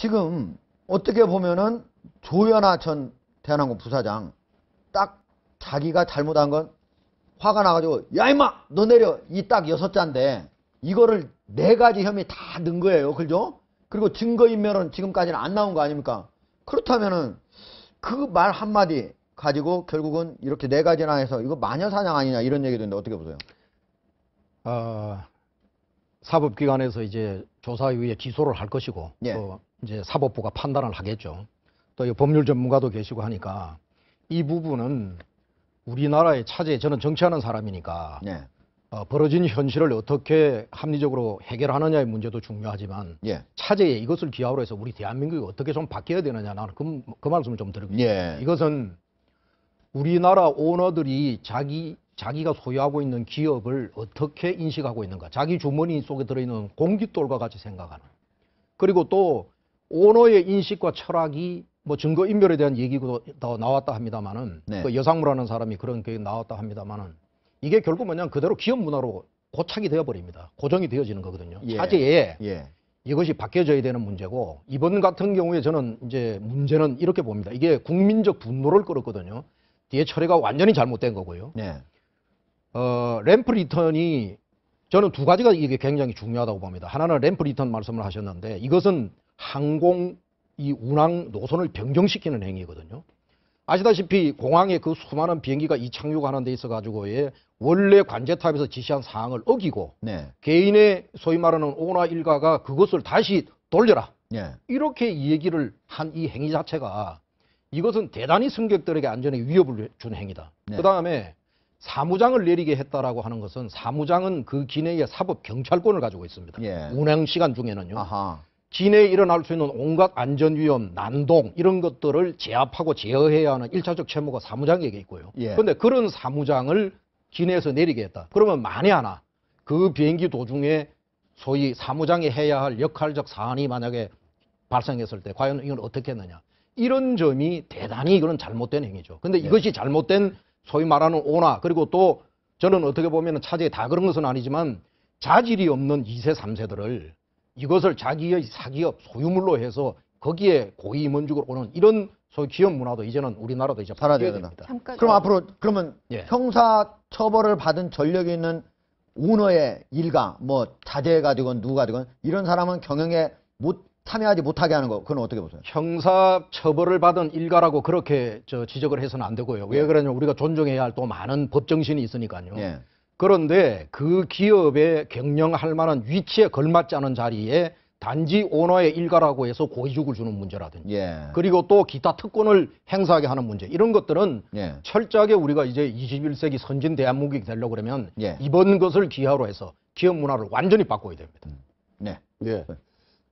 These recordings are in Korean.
지금 어떻게 보면은 조현아 전 대한항공 부사장 딱 자기가 잘못한 건 화가 나가지고 야 임마 너 내려 이 딱 여섯 잔데 이거를 네 가지 혐의 다 넣은 거예요 그죠? 그리고 증거인멸은 지금까지는 안 나온 거 아닙니까? 그렇다면은 그 말 한마디 가지고 결국은 이렇게 네 가지나 해서 이거 마녀사냥 아니냐 이런 얘기도 있는데 어떻게 보세요? 어, 사법기관에서 이제 조사위에 기소를 할 것이고 예. 또 이제 사법부가 판단을 하겠죠. 또 법률 전문가도 계시고 하니까 이 부분은 우리나라의 차제 저는 정치하는 사람이니까 네. 어, 벌어진 현실을 어떻게 합리적으로 해결하느냐의 문제도 중요하지만 예. 차제에 이것을 기하로 해서 우리 대한민국이 어떻게 좀 바뀌어야 되느냐 나는 그, 그 말씀을 좀 드리고 예. 이것은 우리나라 오너들이 자기 자기가 소유하고 있는 기업을 어떻게 인식하고 있는가 자기 주머니 속에 들어있는 공깃돌과 같이 생각하는 그리고 또 오너의 인식과 철학이 뭐 증거인멸에 대한 얘기도 더 나왔다 합니다만은 네. 그 여상무라는 사람이 그런 게 나왔다 합니다만은 이게 결국 뭐냐면 그대로 기업 문화로 고착이 되어버립니다. 고정이 되어지는 거거든요. 예. 차제에 예. 이것이 바뀌어져야 되는 문제고 이번 같은 경우에 저는 이제 문제는 이렇게 봅니다. 이게 국민적 분노를 끌었거든요. 뒤에 처리가 완전히 잘못된 거고요. 네. 어, 램프 리턴이 저는 두 가지가 이게 굉장히 중요하다고 봅니다. 하나는 램프 리턴 말씀을 하셨는데 이것은 항공 이 운항 노선을 변경시키는 행위거든요. 아시다시피 공항에 그 수많은 비행기가 이착륙하는 데 있어 가지고의 원래 관제탑에서 지시한 사항을 어기고 네. 개인의 소위 말하는 오나 일가가 그것을 다시 돌려라. 네. 이렇게 이 얘기를 한 이 행위 자체가 이것은 대단히 승객들에게 안전에 위협을 준 행위다. 네. 그 다음에 사무장을 내리게 했다라고 하는 것은 사무장은 그 기내에 사법 경찰권을 가지고 있습니다. 예. 운행 시간 중에는요. 아하. 진해에 일어날 수 있는 온갖 안전 위험, 난동 이런 것들을 제압하고 제어해야 하는 1차적 채무가 사무장에게 있고요. 예. 그런데 예. 그런 사무장을 진해에서 내리게 했다. 그러면 만에 하나 그 비행기 도중에 소위 사무장이 해야 할 역할적 사안이 만약에 발생했을 때 과연 이건 어떻게 했느냐. 이런 점이 대단히 이거 잘못된 행위죠. 근데 예. 이것이 잘못된 소위 말하는 오나 그리고 또 저는 어떻게 보면 차제 다 그런 것은 아니지만 자질이 없는 2세, 3세들을 이것을 자기의 사기업 소유물로 해서 거기에 고위임원직으로 오는 이런 소위 기업 문화도 이제는 우리나라도 이제 사라져야 된다. 잠깐. 그럼 앞으로 그러면 예. 형사 처벌을 받은 전력이 있는 오너의 일가 뭐 자제가 되건 누가 되건 이런 사람은 경영에 못 참여하지 못하게 하는 거 그건 어떻게 보세요? 형사 처벌을 받은 일가라고 그렇게 저 지적을 해서는 안 되고요. 왜 예. 그러냐면 우리가 존중해야 할 또 많은 법 정신이 있으니까요. 예. 그런데 그기업의 경영할 만한 위치에 걸맞지 않은 자리에 단지 오너의 일가라고 해서 고위죽을 주는 문제라든지 예. 그리고 또 기타 특권을 행사하게 하는 문제 이런 것들은 예. 철저하게 우리가 이제 21세기 선진 대한민국이 되려고 그러면 예. 이번 것을 기하로 해서 기업 문화를 완전히 바꿔야 됩니다. 음. 네. 예. 네.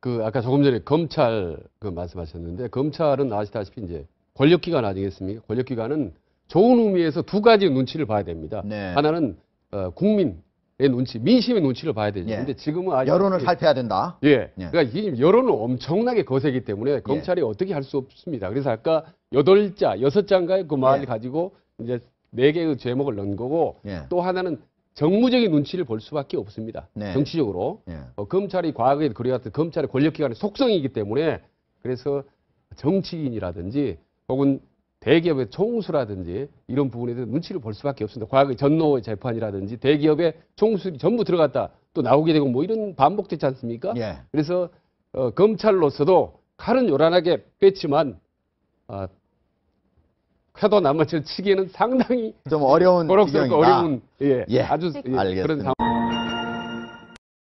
그 아까 조금 전에 검찰 그 말씀하셨는데 검찰은 아시다시피 이제 권력기관 아니겠습니까? 권력기관은 좋은 의미에서 두 가지 눈치를 봐야 됩니다. 네. 하나는 어, 국민의 눈치, 민심의 눈치를 봐야 되죠. 그런데 예. 지금은 아직 여론을 살펴야 된다. 예. 예. 그러니까 여론은 엄청나게 거세기 때문에 예. 검찰이 어떻게 할 수 없습니다. 그래서 아까 여덟 자, 여섯 장가의 그 말을 예. 가지고 이제 네 개의 제목을 넣은 거고 또 하나는 정무적인 눈치를 볼 수밖에 없습니다. 네. 정치적으로 어, 검찰이 과거에 그래왔던 검찰의 권력기관의 속성이기 때문에 그래서 정치인이라든지 혹은 대기업의 총수라든지 이런 부분에 대해서 눈치를 볼 수밖에 없습니다. 과거의 전노 재판이라든지 대기업의 총수들이 전부 들어갔다 또 나오게 되고 뭐 이런 반복되지 않습니까? 예. 그래서 어, 검찰로서도 칼은 요란하게 뺐지만 어, 쾌도 남아지를 치기에는 상당히 좀 어려운 고록스 어려운 예, 예, 아주 예, 그런 상황.